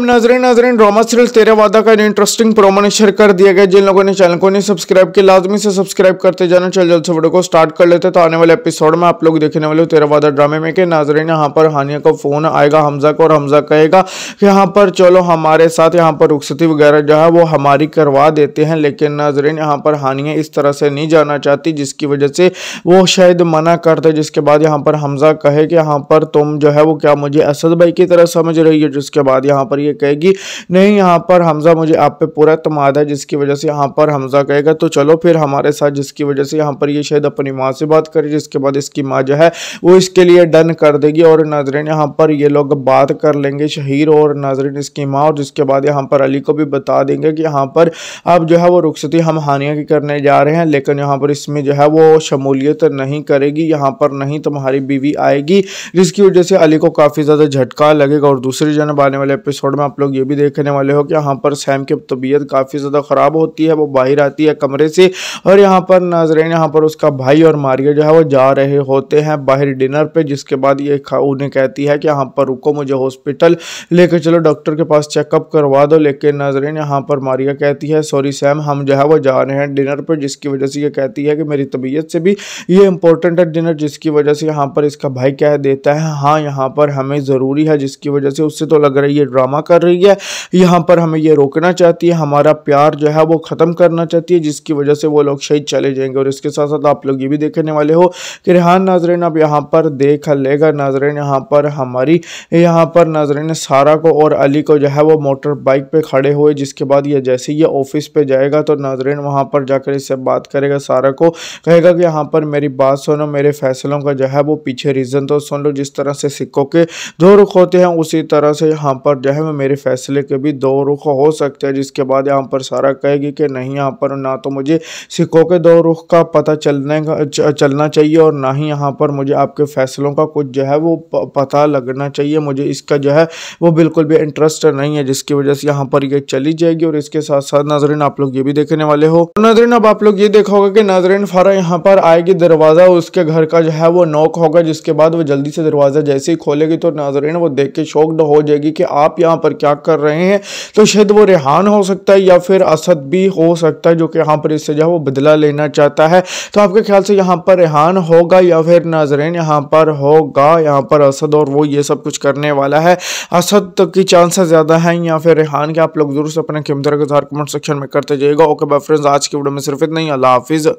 नाजरीन नाजरीन drama serial तेरे वादा का इंटरेस्टिंग प्रोमो ने शेयर कर दिया गया जिन लोगों ने चैनल को नहीं सब्सक्राइब किया लाजमी से सब्सक्राइब करते जाना चल जल्द से वीडियो को स्टार्ट कर लेते तो आने वाले एपिसोड में आप लोग देखने वाले हो तेरा वादा ड्रामे में कि नाजरीन यहाँ पर हानिया का फ़ोन आएगा हमजा को और हमजा कहेगा कि यहाँ पर चलो हमारे साथ यहाँ पर रुखसती वगैरह जो है वो हमारी करवा देते हैं लेकिन नाजरीन यहाँ पर हानिया इस तरह से नहीं जाना चाहती जिसकी वजह से वो शायद मना करते जिसके बाद यहाँ पर हमजा कहे कि यहाँ पर तुम जो है वो क्या मुझे असद भाई की तरह समझ रही है जिसके बाद यहाँ पर ये कहेगी नहीं यहाँ पर हमज़ा मुझे आप पे पूरा अतमाद है जिसकी वजह से यहाँ पर हमज़ा कहेगा तो चलो फिर हमारे साथ जिसकी वजह से यहाँ पर ये शायद अपनी माँ से बात करे जिसके बाद इसकी माँ जो है वो इसके लिए डन कर देगी और नाजरीन यहाँ पर ये लोग बात कर लेंगे शहीर और नाजरीन इसकी माँ और जिसके बाद यहाँ पर अली को भी बता देंगे कि यहाँ पर अब जो है वो रुखसती हम हानिया की करने जा रहे हैं लेकिन यहाँ पर इसमें जो है वो शमूलियत नहीं करेगी यहाँ पर नहीं तुम्हारी बीवी आएगी जिसकी वजह से अली को काफ़ी ज़्यादा झटका लगेगा और दूसरी जनब आने वाले एपिसोड एपिसोड में आप लोग ये भी देखने वाले हो कि यहाँ पर सैम की तबीयत काफ़ी ज़्यादा ख़राब होती है वो बाहर आती है कमरे से और यहाँ पर नाजरीन यहाँ पर उसका भाई और मारिया जो है वो जा रहे होते हैं बाहर डिनर पर जिसके बाद ये उन्हें कहती है कि यहाँ पर रुको मुझे हॉस्पिटल लेकर चलो डॉक्टर के पास चेकअप करवा दो लेकिन नाजरीन यहाँ पर मारिया कहती है सॉरी सैम हम जो है वो जा रहे हैं डिनर पर जिसकी वजह से ये कहती है कि मेरी तबीयत से भी ये इंपॉर्टेंट है डिनर जिसकी वजह से यहाँ पर इसका भाई कह देता है हाँ यहाँ पर हमें ज़रूरी है जिसकी वजह से उससे तो लग रहा है ये ड्रामा ना कर रही है यहाँ पर हमें ये रोकना चाहती है हमारा प्यार जो है वो ख़त्म करना चाहती है जिसकी वजह से वो लोग शहीद चले जाएंगे और इसके साथ साथ आप लोग ये भी देखने वाले हो कि रेहान नाजरेन अब यहाँ पर देख लेगा नाजरेन यहाँ पर हमारी यहाँ पर नाजरेन सारा को और अली को जो है वो मोटर बाइक पर खड़े हुए जिसके बाद ये जैसे ही ऑफिस पर जाएगा तो नाजरेन वहाँ पर जाकर इससे बात करेगा सारा को कहेगा कि यहाँ पर मेरी बात सुनो मेरे फैसलों का जो है वो पीछे रीज़न तो सुन लो जिस तरह से सिक्कों के दो रुख होते हैं उसी तरह से यहाँ पर जो है में मेरे फैसले के भी दो रुख हो सकते हैं जिसके बाद यहाँ पर सारा कहेगी कि नहीं यहाँ पर ना तो मुझे सिक्कों के दो रुख का पता चलने का चलना चाहिए और ना ही यहाँ पर मुझे आपके फैसलों का कुछ जो है वो पता लगना चाहिए मुझे इसका जो है वो बिल्कुल भी इंटरेस्ट नहीं है जिसकी वजह से यहाँ पर यह चली जाएगी और इसके साथ साथ नाजरन आप लोग ये भी देखने वाले हो नाजरन अब आप लोग ये देखा होगा कि नाजरन फारा यहाँ पर आएगी दरवाज़ा उसके घर का जो है वो नोक होगा जिसके बाद वो जल्दी से दरवाज़ा जैसे ही खोलेगी तो नाजरन वो देख के शॉक्ड हो जाएगी कि आप यहाँ पर क्या कर रहे हैं तो शायद वो रेहान हो सकता है या फिर असद भी हो सकता है जो कि यहाँ पर इससे जो है वो बदला लेना चाहता है तो आपके ख्याल से यहाँ पर रेहान होगा या फिर नाजरेन यहाँ पर होगा यहाँ पर असद और वो ये सब कुछ करने वाला है असद तो की चांसेस ज़्यादा हैं या फिर रेहान के आप लोग जरूर से अपने कीमतर गुजार कमेंट सेक्शन में करते जाइएगा ओके बाय फ्रेंड्स आज की वीडियो में सिर्फ इतना ही अल्लाह हाफिज़